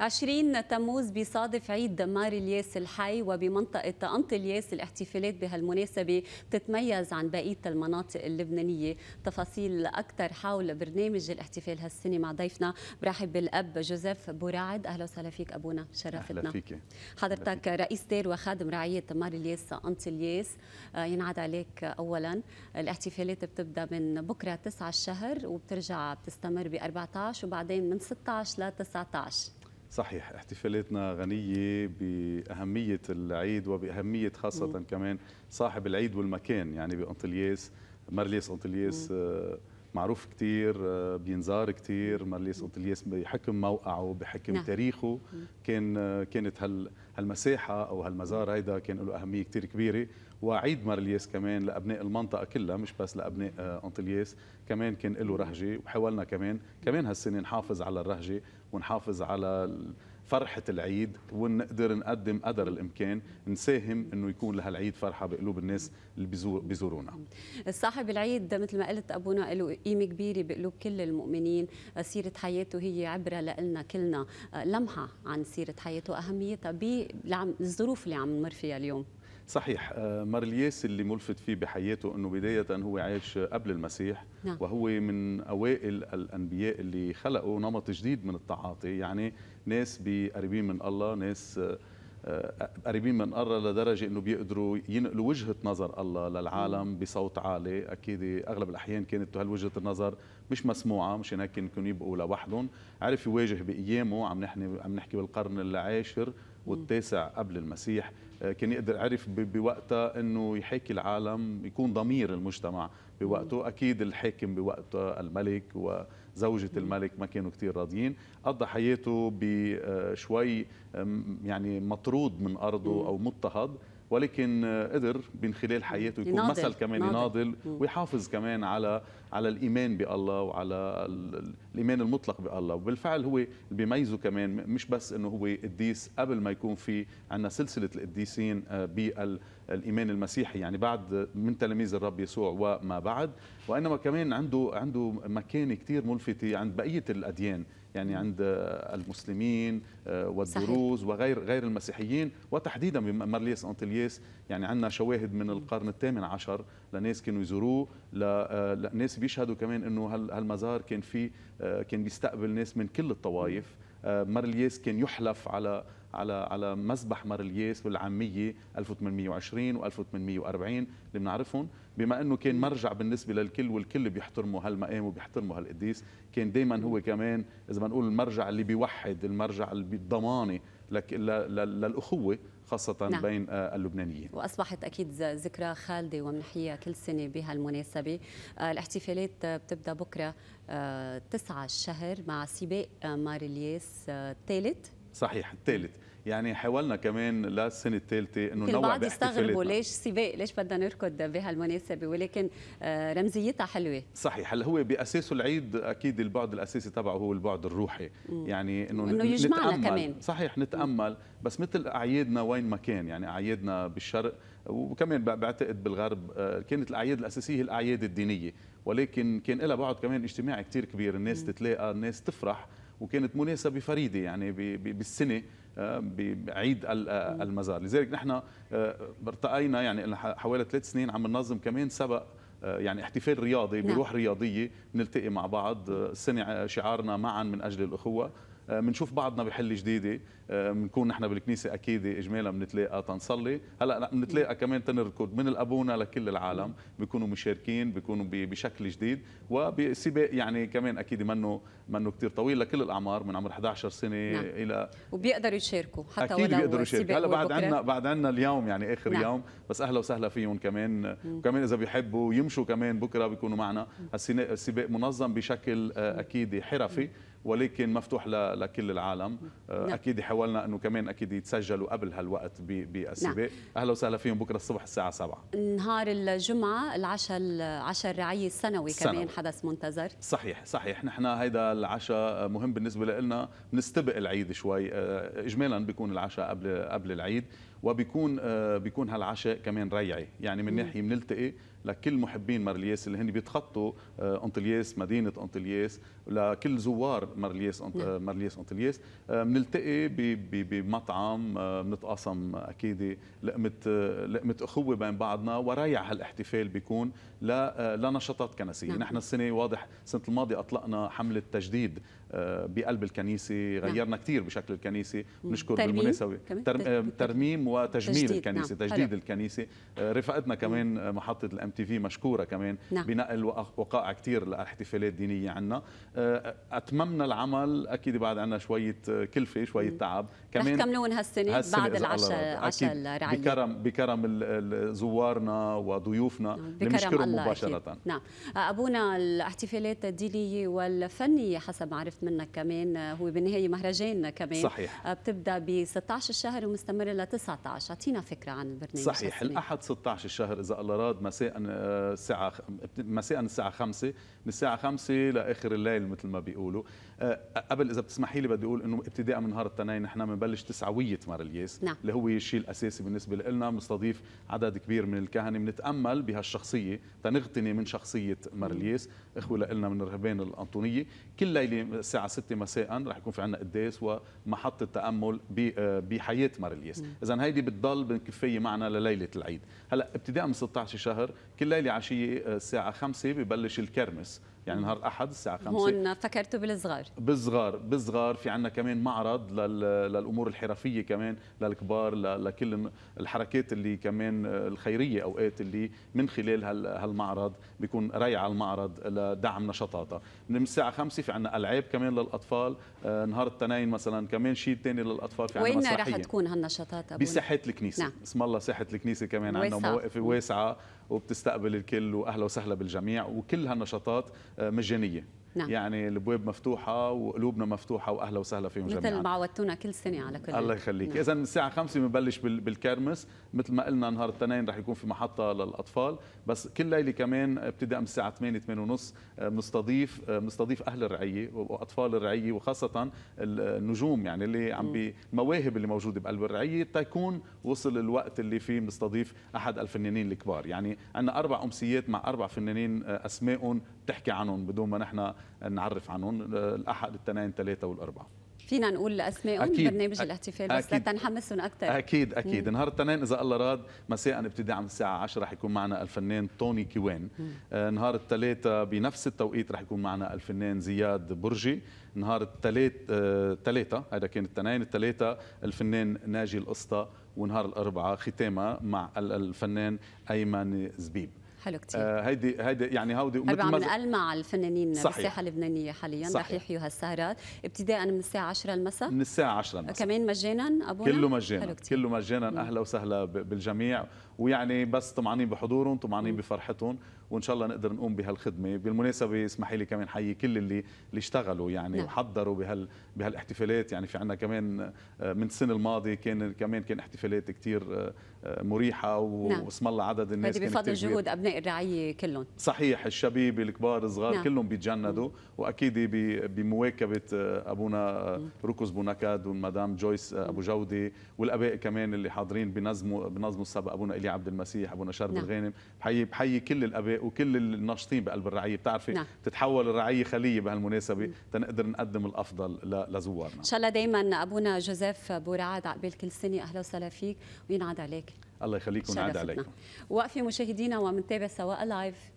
20 تموز بيصادف عيد دمار الياس الحي وبمنطقة أنط الياس الاحتفالات بهالمناسبة بتتميز عن بقية المناطق اللبنانية تفاصيل أكثر حول برنامج الاحتفال هالسنة مع ضيفنا برحب بالأب جوزيف بوراعد أهلا وسهلا فيك أبونا شرفتنا أهلا فيك حضرتك رئيس دير وخادم رعية دمار الياس أنط الياس آه، ينعاد عليك أولا الاحتفالات بتبدأ من بكرة 9 الشهر وبترجع بتستمر ب 14 وبعدين من 16 ل 19 صحيح احتفالاتنا غنية بأهمية العيد وبأهمية خاصة مم. كمان صاحب العيد والمكان يعني بأنطلياس مرليس أنطلياس مم. آه، معروف كتير آه، بينزار كتير مرليس أنطلياس بحكم موقعه بحكم نعم. تاريخه كان آه، كانت هال هالمساحة أو هالمزار هيدا كان له أهمية كتير كبيرة وعيد مرليس كمان لأبناء المنطقة كلها مش بس لأبناء أنطلياس كمان كان له رهجة وحاولنا كمان كمان هالسنة نحافظ على الرهجة ونحافظ على فرحة العيد ونقدر نقدم قدر الإمكان نساهم أنه يكون لهالعيد فرحة بقلوب الناس اللي بيزورونا صاحب العيد مثل ما قلت أبونا له قيمة كبيرة بقلوب كل المؤمنين سيرة حياته هي عبرة لنا كلنا لمحة عن سيرة حياته وأهميتها بالظروف اللي عم نمر فيها اليوم صحيح آه، مارلييس اللي ملفت فيه بحياته انه بدايه هو عايش قبل المسيح نعم. وهو من اوائل الانبياء اللي خلقوا نمط جديد من التعاطي يعني ناس قريبين من الله ناس آه، آه، قريبين من الله لدرجه انه بيقدروا ينقلوا وجهه نظر الله للعالم بصوت عالي اكيد اغلب الاحيان كانت هالوجهه النظر مش مسموعه مشان هيك كانوا يبقوا لوحدهم عرف يواجه بايامه عم عم نحكي بالقرن العاشر والتاسع قبل المسيح آه، كان يقدر عرف بوقتها انه يحاكي العالم يكون ضمير المجتمع بوقته اكيد الحاكم بوقته الملك وزوجة الملك ما كانوا كتير راضيين قضى حياته بشوي آه، يعني مطرود من ارضه او مضطهد ولكن قدر من خلال حياته يكون يناضل. مثل كمان يناضل ويحافظ كمان على على الايمان بالله وعلى الايمان المطلق بالله وبالفعل هو اللي بيميزه كمان مش بس انه هو قديس قبل ما يكون في عندنا سلسله القديسين آه، بال الايمان المسيحي يعني بعد من تلاميذ الرب يسوع وما بعد وانما كمان عنده عنده مكانه كثير ملفته عند بقيه الاديان يعني عند المسلمين آه، والدروز صحيح. وغير غير المسيحيين وتحديدا بمارليس انطلياس يعني عندنا شواهد من القرن الثامن عشر لناس كانوا يزوروه لناس آه، بيشهدوا كمان انه هالمزار كان فيه آه، كان بيستقبل ناس من كل الطوائف مارلياس كان يحلف على على على مسبح الياس والعاميه 1820 و1840 اللي بنعرفهم بما انه كان مرجع بالنسبه للكل والكل بيحترموا هالمقام وبيحترموا هالقديس كان دائما هو كمان اذا بنقول المرجع اللي بيوحد المرجع اللي الضماني للاخوه خاصة نعم. بين آه، اللبنانيين وأصبحت أكيد ذكرى خالدة ومنحية كل سنة بهالمناسبة آه، الاحتفالات آه، بتبدأ بكرة 9 الشهر مع سباق ماريلياس الثالث صحيح الثالث يعني حاولنا كمان للسنه الثالثه انه نوع البعض يستغربوا ليش سباق ليش بدنا نركض بهالمناسبه ولكن آه، رمزيتها حلوه صحيح هلا هو باساسه العيد اكيد البعد الاساسي تبعه هو البعد الروحي يعني انه انه يجمعنا كمان صحيح نتامل بس مثل اعيادنا وين ما كان يعني اعيادنا بالشرق وكمان بعتقد بالغرب آه، كانت الاعياد الاساسيه الاعياد الدينيه ولكن كان لها بعد كمان اجتماعي كثير كبير الناس م. تتلاقى الناس تفرح وكانت مناسبه فريده يعني بالسنه آه، بعيد آه، المزار لذلك نحن آه، ارتقينا يعني حوالي ثلاث سنين عم ننظم كمان سبق يعني احتفال رياضي نعم. بروح رياضيه نلتقي مع بعض السنه شعارنا معا من اجل الاخوه بنشوف آه، بعضنا بحل جديده بنكون آه، نحن بالكنيسه اكيد اجمالا بنتلاقى تنصلي هلا بنتلاقى كمان تنركض من الابونا لكل العالم بيكونوا مشاركين بيكونوا بشكل جديد وبسباق يعني كمان اكيد منه منه كثير طويل لكل الاعمار من عمر 11 سنه نعم. الى وبيقدروا يشاركوا حتى اكيد ولو بيقدروا يشاركوا هلا بعد عندنا بعد عندنا اليوم يعني اخر نعم. يوم بس اهلا وسهلا فيهم كمان مم. وكمان اذا بيحبوا يمشوا كمان بكره بيكونوا معنا السباق منظم بشكل آه، اكيد حرفي مم. ولكن مفتوح لكل العالم نعم. آه، اكيد حاولنا انه كمان اكيد يتسجلوا قبل هالوقت بالسباق نعم. اهلا وسهلا فيهم بكره الصبح الساعه 7 نهار الجمعه العشاء العشاء الرعي السنوي كمان سنوي. حدث منتظر صحيح صحيح نحن هيدا العشاء مهم بالنسبه لنا بنستبق العيد شوي آه، اجمالا بيكون العشاء قبل قبل العيد وبيكون آه، بيكون هالعشاء كمان ريعي يعني من ناحيه بنلتقي لكل محبين مارلياس اللي هن بيتخطوا آه، انطلياس مدينه انطلياس لكل زوار مارلياس أنت... نعم. آه، مارلياس انطلياس بنلتقي آه، بمطعم بنتقاسم اكيد لقمه لقمه اخوه بين بعضنا ورايع هالاحتفال بيكون لنشاطات كنسيه نعم. نحن السنه واضح السنه الماضيه اطلقنا حمله تجديد آه، بقلب الكنيسه نعم. غيرنا نعم. كثير بشكل الكنيسه بنشكر بالمناسبه آه، ترميم وتجميل تجديد. الكنيسه نعم. تجديد حلو. طيب. الكنيسه آه، رفقتنا كمان محطه الام تي في مشكوره كمان نعم. بنقل وقائع كثير لاحتفالات دينيه عنا اتممنا العمل اكيد بعد عنا شويه كلفه شويه تعب كمان رح تكملون هالسنه, هالسنة بعد العشاء عشاء الرعيه بكرم بكرم زوارنا وضيوفنا نعم. بنشكرهم مباشره نعم ابونا الاحتفالات الدينيه والفنيه حسب معرفتنا منك كمان آه، هو بالنهايه مهرجان كمان صحيح آه، بتبدا ب 16 الشهر ومستمره ل 19 اعطينا فكره عن البرنامج صحيح الاحد 16 الشهر اذا الله راد مساء آه، الساعه مساء الساعه 5 من الساعه 5 لاخر الليل مثل ما بيقولوا قبل اذا بتسمحي لي بدي اقول انه ابتداء من نهار الاثنين نحن بنبلش تسعويه مار الياس نعم. اللي هو الشيء الاساسي بالنسبه لنا بنستضيف عدد كبير من الكهنه بنتامل بهالشخصيه تنغتني من شخصيه مار الياس اخوه لنا من الرهبان الانطونيه كل ليله الساعه 6 مساء رح يكون في عندنا قداس ومحطه تامل آه، بحياه مر الياس اذا هيدي بتضل بكفيه معنا لليله العيد هلا ابتداء من 16 شهر كل ليله عشيه آه، الساعه 5 ببلش الكرمس يعني نهار الاحد الساعه 5 هون فكرتوا بالصغار بالصغار بالصغار في عندنا كمان معرض للامور الحرفيه كمان للكبار لكل الحركات اللي كمان آه، الخيريه اوقات اللي من خلال هالمعرض بيكون ريع المعرض لدعم نشاطاتها من الساعه 5 في عندنا العاب كمان للاطفال آه، نهار التنين مثلا كمان شيء ثاني للاطفال في عندنا وين رح تكون هالنشاطات بساحه الكنيسه نعم. اسم الله ساحه الكنيسه كمان عندنا مواقف واسعه وبتستقبل الكل واهلا وسهلا بالجميع وكل هالنشاطات آه، مجانيه نعم. يعني البواب مفتوحه وقلوبنا مفتوحه واهلا وسهلا فيهم جميعا مثل ما عودتونا كل سنه على كل الله يخليك نعم. اذا الساعه 5 بنبلش بالكرمس مثل ما قلنا نهار الاثنين رح يكون في محطه للاطفال بس كل ليله كمان ابتداء من الساعه 8 8 ونص آه، بنستضيف آه، بنستضيف اهل الرعيه واطفال الرعيه وخاصه النجوم يعني اللي عم بمواهب اللي موجوده بقلب الرعيه تيكون وصل الوقت اللي فيه بنستضيف احد الفنانين الكبار يعني عندنا اربع امسيات مع اربع فنانين آه، اسمائهم بتحكي عنهم بدون ما نحن نعرف عنهم الأحد الاثنين الثلاثه والأربعة فينا نقول اسمائهم ببرنامج الاحتفال بس أكيد لتنحمسهم اكثر اكيد اكيد مم. نهار الاثنين اذا الله راد مساء ابتداء من الساعه 10 رح يكون معنا الفنان توني كيوان آه، نهار الثلاثاء بنفس التوقيت رح يكون معنا الفنان زياد برجي نهار الثلاث ثلاثة آه... هذا كان الاثنين الثلاثة الفنان ناجي القسطى ونهار الأربعاء ختامها مع الفنان أيمن زبيب حلو كثير آه، هيدي آه هيدي يعني هودي أربعة من ألمع الفنانين بالساحة اللبنانية حاليا رح يحيوا هالسهرات ابتداء من الساعة 10 المساء من الساعة 10 المساء كمان مجانا أبونا كله مجانا كله مجانا أهلا وسهلا بالجميع ويعني بس طمعانين بحضورهم طمعانين بفرحتهم وان شاء الله نقدر نقوم بهالخدمه بالمناسبه اسمحي لي كمان حيي كل اللي اللي اشتغلوا يعني نعم. وحضروا بهال بهالاحتفالات يعني في عندنا كمان آه، من السنه الماضيه كان كمان كان احتفالات كثير آه، آه، مريحه نعم. واسم الله عدد الناس كان بفضل جهود ابناء الرعيه كلهم صحيح الشبيب الكبار الصغار نعم. كلهم بيتجندوا واكيد بمواكبه ابونا ركز بونكاد والمدام جويس ابو جودي والاباء كمان اللي حاضرين بنظموا بنظموا السبق ابونا لي عبد المسيح ابو نشار نعم. بالغانم بحيي بحيي كل الاباء وكل الناشطين بقلب الرعيه بتعرفي نعم. تتحول الرعيه خليه بهالمناسبه تنقدر نقدم الافضل لزوارنا ان شاء الله دائما ابونا جوزيف بورعاد عقبال كل سنه اهلا وسهلا فيك وينعاد عليك الله يخليكم وينعاد عليكم وقفي مشاهدينا ومنتابع سواء لايف